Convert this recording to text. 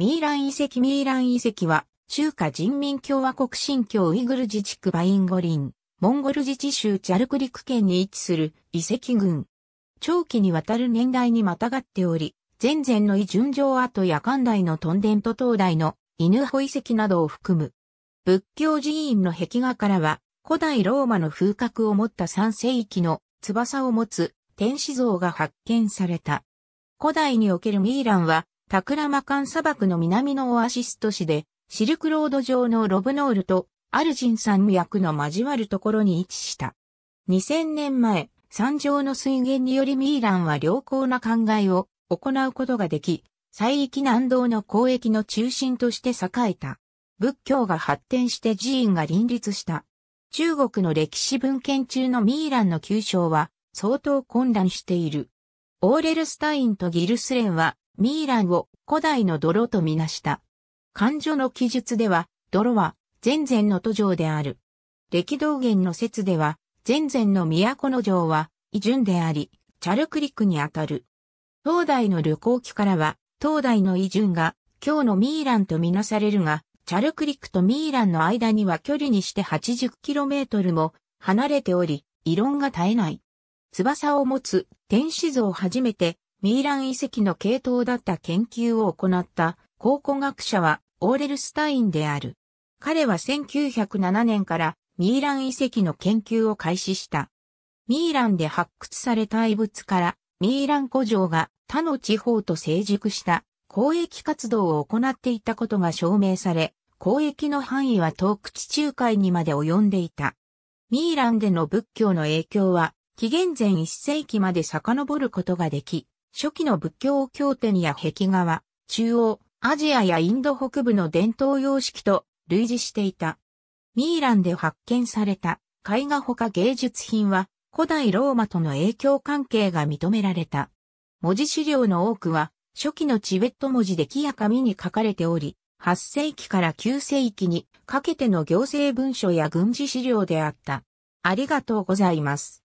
ミーラン遺跡ミーラン遺跡は、中華人民共和国新疆ウイグル自治区バインゴリン、モンゴル自治州チャルクリク県に位置する遺跡群。長期にわたる年代にまたがっており、前前の異順城跡や関大のトンデント灯台の犬穂遺跡などを含む。仏教寺院の壁画からは、古代ローマの風格を持った三世紀の翼を持つ天使像が発見された。古代におけるミーランは、タクラマカン砂漠の南のオアシス都市で、シルクロード上のロブノールとアルジン山脈の交わるところに位置した。2000年前、山上の水源によりミーランは良好な灌漑を行うことができ、西域南道の交易の中心として栄えた。仏教が発展して寺院が林立した。中国の歴史文献中のミーランの旧称は相当混乱している。オーレルスタインとギルスレンはミイランを古代の泥とみなした。漢書の記述では、泥は前々の都城である。歴道元の説では、前々の都の城は、異順であり、チャルクリクにあたる。東大の旅行記からは、東大の異順が、今日のミイランとみなされるが、チャルクリクとミイランの間には距離にして 80km も離れており、異論が絶えない。翼を持つ天使像を初めてミーラン遺跡の系統だった研究を行った考古学者はオーレルスタインである。彼は1907年からミーラン遺跡の研究を開始した。ミーランで発掘された遺物からミーラン古城が他の地方と成熟した交易活動を行っていたことが証明され、交易の範囲は遠く地中海にまで及んでいた。ミーランでの仏教の影響は、紀元前1世紀まで遡ることができ、初期の仏教経典や壁画は、中央、アジアやインド北部の伝統様式と類似していた。ミーランで発見された絵画ほか芸術品は古代ローマとの影響関係が認められた。文字資料の多くは初期のチベット文字で木や紙に書かれており、8世紀から9世紀にかけての行政文書や軍事資料であった。ありがとうございます。